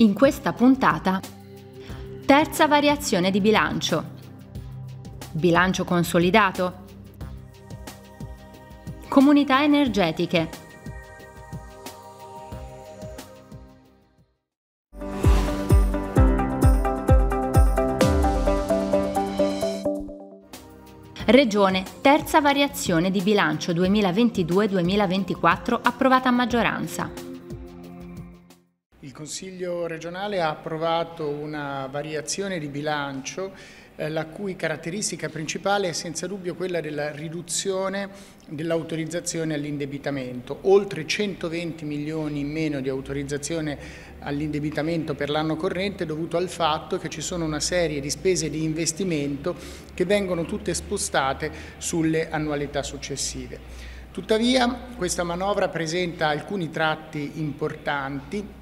in questa puntata terza variazione di bilancio. Bilancio consolidato. Comunità energetiche. Regione, terza variazione di bilancio 2022-2024 approvata a maggioranza. Consiglio regionale ha approvato una variazione di bilancio eh, la cui caratteristica principale è senza dubbio quella della riduzione dell'autorizzazione all'indebitamento, oltre 120 milioni in meno di autorizzazione all'indebitamento per l'anno corrente dovuto al fatto che ci sono una serie di spese di investimento che vengono tutte spostate sulle annualità successive. Tuttavia questa manovra presenta alcuni tratti importanti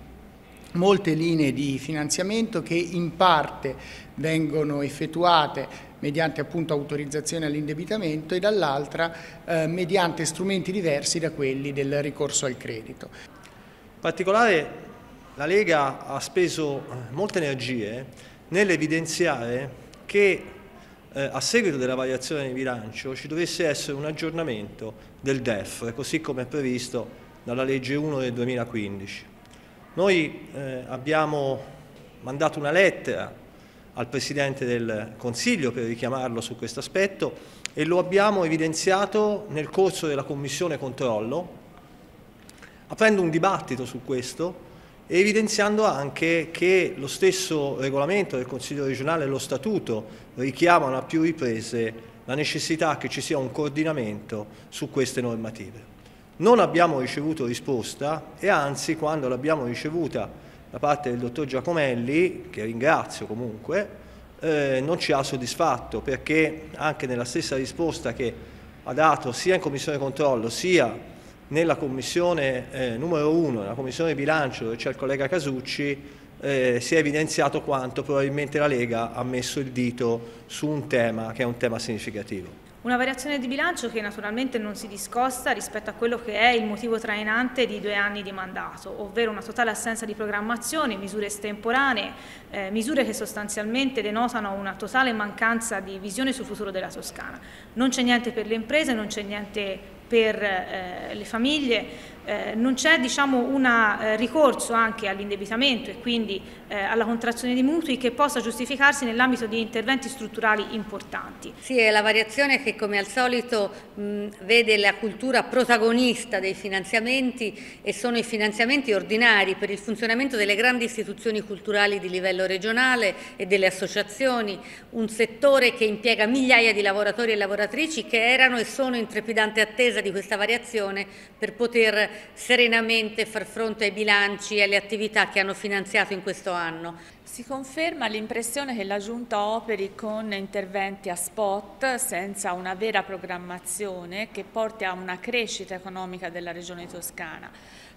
molte linee di finanziamento che in parte vengono effettuate mediante appunto autorizzazione all'indebitamento e dall'altra eh, mediante strumenti diversi da quelli del ricorso al credito. In particolare la Lega ha speso eh, molte energie nell'evidenziare che eh, a seguito della variazione di bilancio ci dovesse essere un aggiornamento del DEF, così come è previsto dalla legge 1 del 2015. Noi eh, abbiamo mandato una lettera al Presidente del Consiglio per richiamarlo su questo aspetto e lo abbiamo evidenziato nel corso della Commissione Controllo, aprendo un dibattito su questo e evidenziando anche che lo stesso regolamento del Consiglio regionale e lo statuto richiamano a più riprese la necessità che ci sia un coordinamento su queste normative. Non abbiamo ricevuto risposta e anzi quando l'abbiamo ricevuta da parte del dottor Giacomelli, che ringrazio comunque, eh, non ci ha soddisfatto perché anche nella stessa risposta che ha dato sia in Commissione Controllo sia nella Commissione eh, numero 1, nella Commissione Bilancio dove c'è il collega Casucci, eh, si è evidenziato quanto probabilmente la Lega ha messo il dito su un tema che è un tema significativo. Una variazione di bilancio che naturalmente non si discosta rispetto a quello che è il motivo trainante di due anni di mandato, ovvero una totale assenza di programmazione, misure estemporanee, eh, misure che sostanzialmente denotano una totale mancanza di visione sul futuro della Toscana. Non c'è niente per le imprese, non c'è niente per eh, le famiglie, eh, non c'è diciamo, un eh, ricorso anche all'indebitamento e quindi eh, alla contrazione di mutui che possa giustificarsi nell'ambito di interventi strutturali importanti. Sì, è la variazione che come al solito mh, vede la cultura protagonista dei finanziamenti e sono i finanziamenti ordinari per il funzionamento delle grandi istituzioni culturali di livello regionale e delle associazioni, un settore che impiega migliaia di lavoratori e lavoratrici che erano e sono in trepidante attesa di questa variazione per poter serenamente far fronte ai bilanci e alle attività che hanno finanziato in questo anno. Si conferma l'impressione che la Giunta operi con interventi a spot senza una vera programmazione che porti a una crescita economica della regione toscana,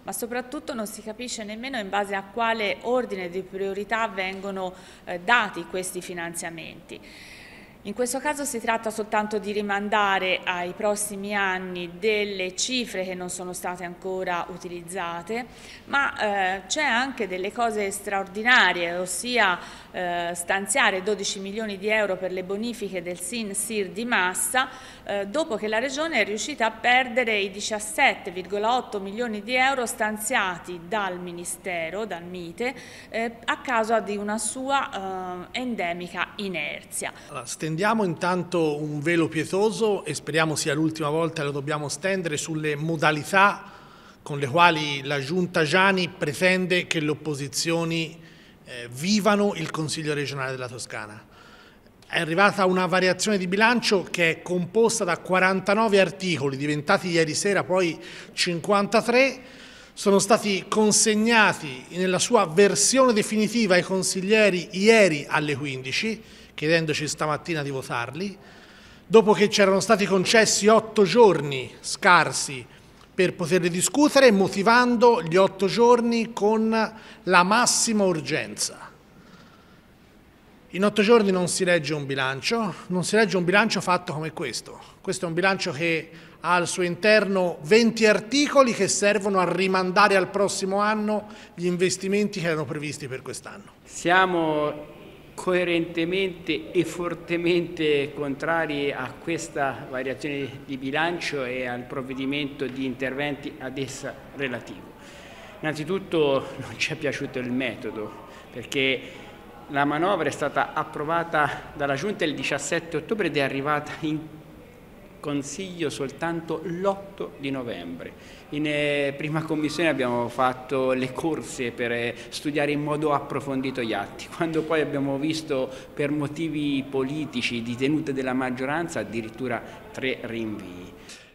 ma soprattutto non si capisce nemmeno in base a quale ordine di priorità vengono eh, dati questi finanziamenti. In questo caso si tratta soltanto di rimandare ai prossimi anni delle cifre che non sono state ancora utilizzate, ma eh, c'è anche delle cose straordinarie, ossia eh, stanziare 12 milioni di euro per le bonifiche del SIN-SIR di Massa, eh, dopo che la Regione è riuscita a perdere i 17,8 milioni di euro stanziati dal Ministero, dal MITE, eh, a causa di una sua eh, endemica inerzia. La Allora, Stendiamo intanto un velo pietoso e speriamo sia l'ultima volta che lo dobbiamo stendere sulle modalità con le quali la Giunta Giani pretende che le opposizioni eh, vivano il Consiglio regionale della Toscana. È arrivata una variazione di bilancio che è composta da 49 articoli, diventati ieri sera poi 53, sono stati consegnati nella sua versione definitiva ai consiglieri ieri alle 15 chiedendoci stamattina di votarli, dopo che c'erano stati concessi otto giorni scarsi per poterli discutere, motivando gli otto giorni con la massima urgenza. In otto giorni non si legge un bilancio, non si legge un bilancio fatto come questo. Questo è un bilancio che ha al suo interno 20 articoli che servono a rimandare al prossimo anno gli investimenti che erano previsti per quest'anno. Siamo coerentemente e fortemente contrari a questa variazione di bilancio e al provvedimento di interventi ad essa relativo. Innanzitutto non ci è piaciuto il metodo perché la manovra è stata approvata dalla Giunta il 17 ottobre ed è arrivata in Consiglio soltanto l'8 di novembre. In eh, prima commissione abbiamo fatto fatto le corse per eh, studiare in modo approfondito gli atti. Quando poi abbiamo visto per motivi politici di tenuta della maggioranza addirittura tre rinvii.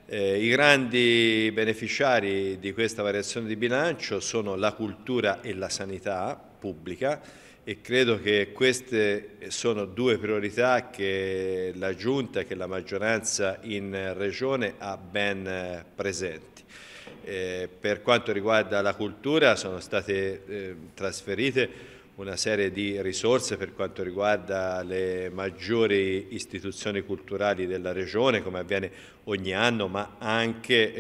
Eh, I grandi beneficiari di questa variazione di bilancio sono la cultura e la sanità pubblica e credo che queste sono due priorità che la Giunta e la maggioranza in Regione ha ben eh, presente. Eh, per quanto riguarda la cultura sono state eh, trasferite una serie di risorse per quanto riguarda le maggiori istituzioni culturali della regione, come avviene ogni anno, ma anche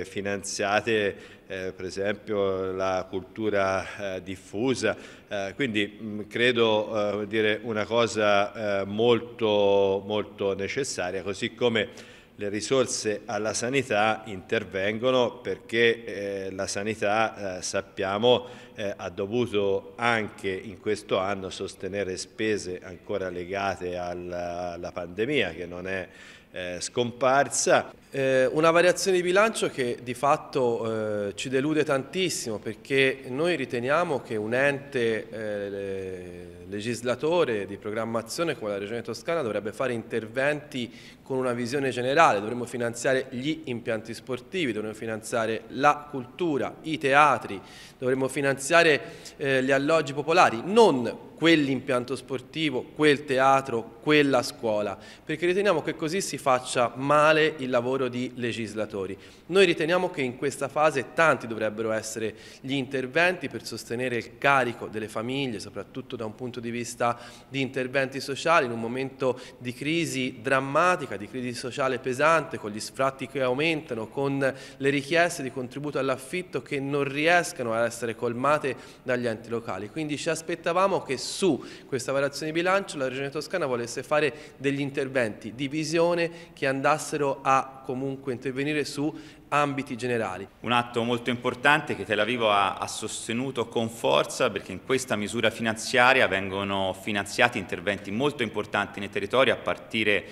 eh, finanziate eh, per esempio la cultura eh, diffusa. Eh, quindi mh, mm, credo eh, dire, una cosa eh, molto, molto necessaria, così come le risorse alla sanità intervengono perché eh, la sanità, eh, sappiamo, eh, ha dovuto anche in questo anno sostenere spese ancora legate alla, alla pandemia che non è eh, scomparsa. Eh, una variazione di bilancio che di fatto eh, ci delude tantissimo perché noi riteniamo che un ente eh, legislatore di programmazione come la Regione Toscana dovrebbe fare interventi con una visione generale, dovremmo finanziare gli impianti sportivi, dovremmo finanziare la cultura, i teatri, dovremmo finanziare eh, gli alloggi popolari, non quell'impianto sportivo, quel teatro, quella scuola, perché riteniamo che così si faccia male il lavoro lavoro di legislatori. Noi riteniamo che in questa fase tanti dovrebbero essere gli interventi per sostenere il carico delle famiglie, soprattutto da un punto di vista di interventi sociali, in un momento di crisi drammatica, di crisi sociale pesante, con gli sfratti che aumentano, con le richieste di contributo all'affitto che non riescano ad essere colmate dagli enti locali. Quindi ci aspettavamo che su questa variazione di bilancio la Regione Toscana volesse fare degli interventi di visione che andassero a comunque intervenire su ambiti generali. Un atto molto importante che Tel Aviv ha, sostenuto con forza perché in questa misura finanziaria vengono finanziati interventi molto importanti nei territori a partire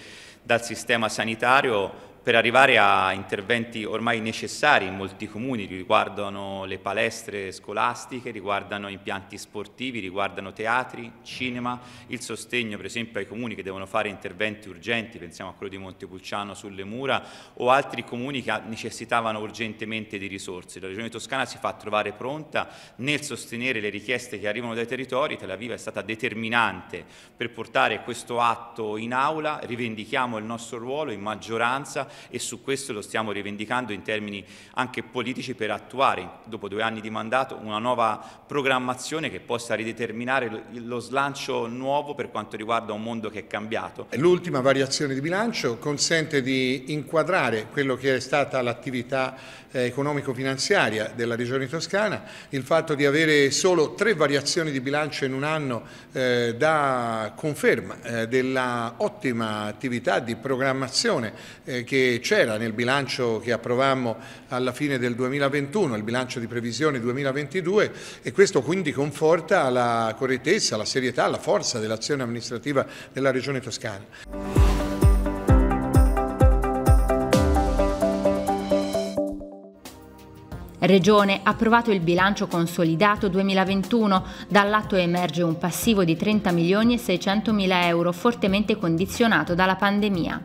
dal sistema sanitario per arrivare a interventi ormai necessari in molti comuni, riguardano le palestre scolastiche, riguardano impianti sportivi, riguardano teatri, cinema, il sostegno per esempio ai comuni che devono fare interventi urgenti, pensiamo a quello di Montepulciano sulle mura o altri comuni che necessitavano urgentemente di risorse. La Regione Toscana si fa trovare pronta nel sostenere le richieste che arrivano dai territori, Tel Aviv è stata determinante per portare questo atto in aula, rivendichiamo il nostro ruolo in maggioranza e su questo lo stiamo rivendicando in termini anche politici per attuare, dopo due anni di mandato, una nuova programmazione che possa rideterminare lo slancio nuovo per quanto riguarda un mondo che è cambiato. L'ultima variazione di bilancio consente di inquadrare quello che è stata l'attività eh, economico-finanziaria della Regione Toscana, il fatto di avere solo tre variazioni di bilancio in un anno eh, dà conferma eh, della attività di programmazione eh, che che c'era nel bilancio che approvammo alla fine del 2021, il bilancio di previsione 2022 e questo quindi conforta la correttezza, la serietà, la forza dell'azione amministrativa della Regione Toscana. Regione ha approvato il bilancio consolidato 2021, dall'atto emerge un passivo di 30 milioni e 600 mila euro fortemente condizionato dalla pandemia.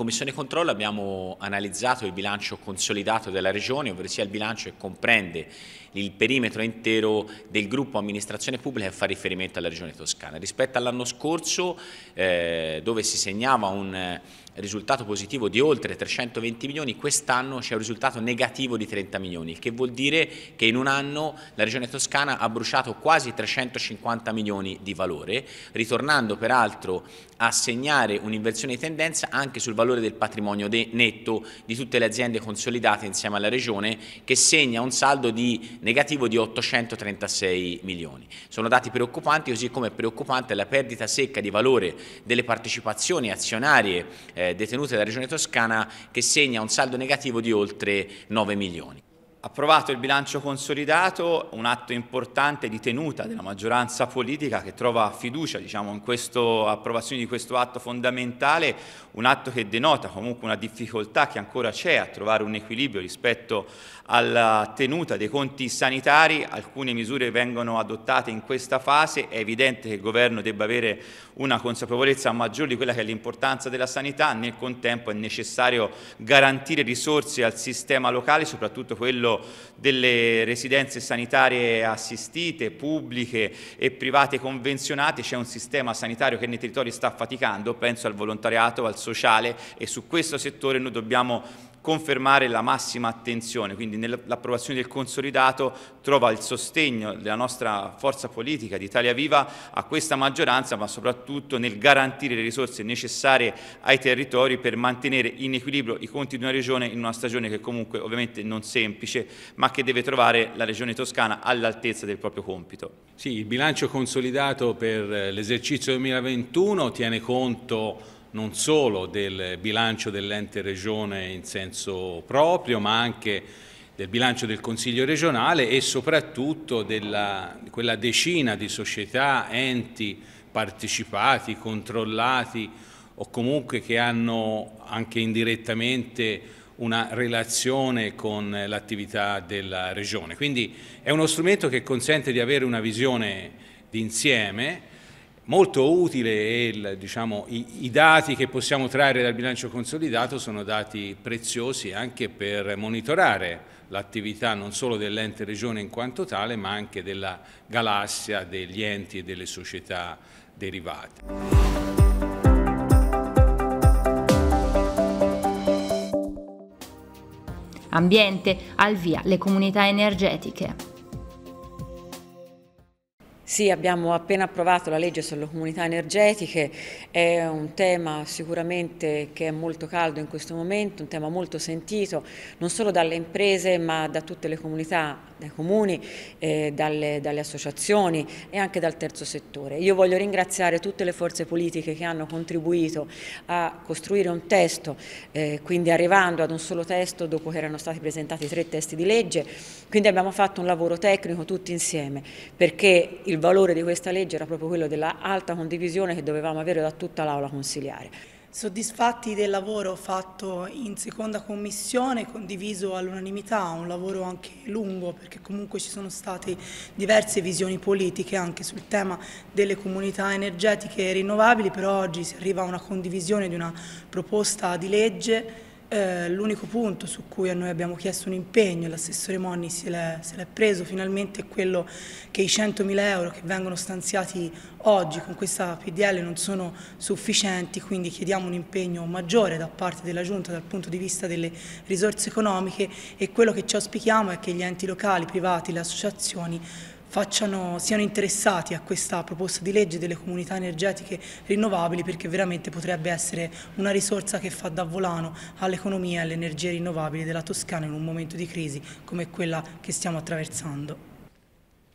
Commissione Controllo abbiamo analizzato il bilancio consolidato della Regione, ovvero sia il bilancio che comprende il perimetro intero del gruppo amministrazione pubblica e fa riferimento alla Regione Toscana. Rispetto all'anno scorso eh, dove si segnava un risultato positivo di oltre 320 milioni, quest'anno c'è un risultato negativo di 30 milioni, il che vuol dire che in un anno la Regione Toscana ha bruciato quasi 350 milioni di valore, ritornando peraltro a segnare un'inversione di tendenza anche sul valore del patrimonio netto di tutte le aziende consolidate insieme alla Regione, che segna un saldo di negativo di 836 milioni. Sono dati preoccupanti, così come è preoccupante la perdita secca di valore delle partecipazioni azionarie eh, eh, detenute dalla Regione Toscana che segna un saldo negativo di oltre 9 milioni approvato il bilancio consolidato, un atto importante di tenuta della maggioranza politica che trova fiducia diciamo, in questa approvazione di questo atto fondamentale, un atto che denota comunque una difficoltà che ancora c'è a trovare un equilibrio rispetto alla tenuta dei conti sanitari, alcune misure vengono adottate in questa fase, è evidente che il governo debba avere una consapevolezza maggiore di quella che è l'importanza della sanità, nel contempo è necessario garantire risorse al sistema locale, soprattutto quello quello delle residenze sanitarie assistite, pubbliche e private convenzionate, c'è un sistema sanitario che nei territori sta faticando, penso al volontariato, al sociale e su questo settore noi dobbiamo confermare la massima attenzione, quindi nell'approvazione del consolidato trova il sostegno della nostra forza politica di Italia Viva a questa maggioranza, ma soprattutto nel garantire le risorse necessarie ai territori per mantenere in equilibrio i conti di una regione in una stagione che comunque ovviamente non semplice, ma che deve trovare la regione toscana all'altezza del proprio compito. Sì, il bilancio consolidato per eh, l'esercizio 2021 tiene conto non solo del bilancio dell'ente regione in senso proprio, ma anche del bilancio del Consiglio regionale e soprattutto della, quella decina di società, enti partecipati, controllati o comunque che hanno anche indirettamente una relazione con l'attività della regione. Quindi è uno strumento che consente di avere una visione d'insieme molto utile e diciamo, i, i, dati che possiamo trarre dal bilancio consolidato sono dati preziosi anche per monitorare l'attività non solo dell'ente regione in quanto tale ma anche della galassia, degli enti e delle società derivate. Ambiente, al via le comunità energetiche. Sì, abbiamo appena approvato la legge sulle comunità energetiche, è un tema sicuramente che è molto caldo in questo momento, un tema molto sentito non solo dalle imprese ma da tutte le comunità, dai comuni, eh, dalle, dalle, associazioni e anche dal terzo settore. Io voglio ringraziare tutte le forze politiche che hanno contribuito a costruire un testo, eh, quindi arrivando ad un solo testo dopo che erano stati presentati tre testi di legge, quindi abbiamo fatto un lavoro tecnico tutti insieme perché il il valore di questa legge era proprio quello dell'alta condivisione che dovevamo avere da tutta l'Aula consiliare. Soddisfatti del lavoro fatto in seconda commissione, condiviso all'unanimità, un lavoro anche lungo perché comunque ci sono state diverse visioni politiche anche sul tema delle comunità energetiche rinnovabili, però oggi si arriva a una condivisione di una proposta di legge eh, l'unico punto su cui a noi abbiamo chiesto un impegno, l'assessore Monni se l'è, preso finalmente, è quello che i 100.000 euro che vengono stanziati oggi con questa PDL non sono sufficienti, quindi chiediamo un impegno maggiore da parte della Giunta dal punto di vista delle risorse economiche e quello che ci auspichiamo è che gli enti locali, privati, le associazioni facciano, siano interessati a questa proposta di legge delle comunità energetiche rinnovabili perché veramente potrebbe essere una risorsa che fa da volano all'economia e alle energie rinnovabili della Toscana in un momento di crisi come quella che stiamo attraversando.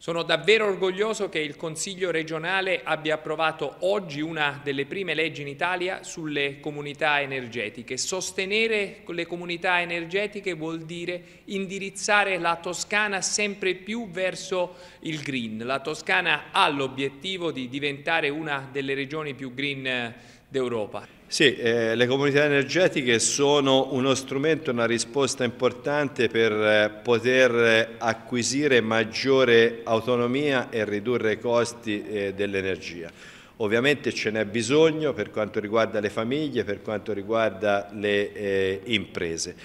Sono davvero orgoglioso che il Consiglio regionale abbia approvato oggi una delle prime leggi in Italia sulle comunità energetiche. Sostenere le comunità energetiche vuol dire indirizzare la Toscana sempre più verso il green. La Toscana ha l'obiettivo di diventare una delle regioni più green d'Europa. Sì, eh, le comunità energetiche sono uno strumento, una risposta importante per eh, poter acquisire maggiore autonomia e ridurre i costi eh, dell'energia. Ovviamente ce n'è bisogno per quanto riguarda le famiglie, per quanto riguarda le eh, imprese.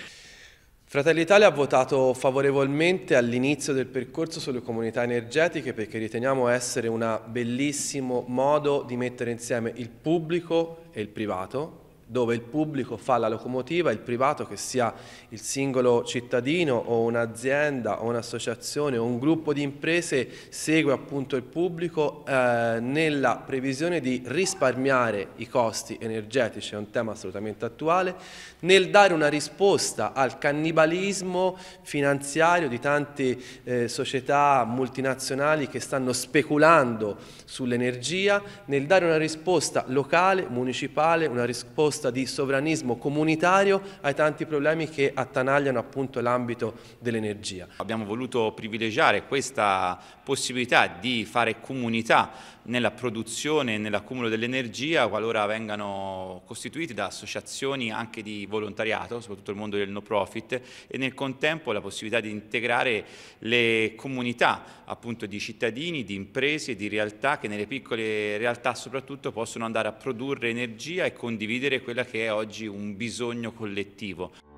Fratelli Italia ha votato favorevolmente all'inizio del percorso sulle comunità energetiche perché riteniamo essere un bellissimo modo di mettere insieme il pubblico e il privato dove il pubblico fa la locomotiva, il privato che sia il singolo cittadino o un'azienda o un'associazione o un gruppo di imprese segue appunto il pubblico eh, nella previsione di risparmiare i costi energetici, è un tema assolutamente attuale, nel dare una risposta al cannibalismo finanziario di tante eh, società multinazionali che stanno speculando sull'energia, nel dare una risposta locale, municipale, una risposta risposta di sovranismo comunitario ai tanti problemi che attanagliano appunto l'ambito dell'energia. Abbiamo voluto privilegiare questa possibilità di fare comunità nella produzione e nell'accumulo dell'energia qualora vengano costituiti da associazioni anche di volontariato, soprattutto il mondo del no profit, e nel contempo la possibilità di integrare le comunità appunto di cittadini, di imprese, di realtà che nelle piccole realtà soprattutto possono andare a produrre energia e condividere quella che è oggi un bisogno collettivo.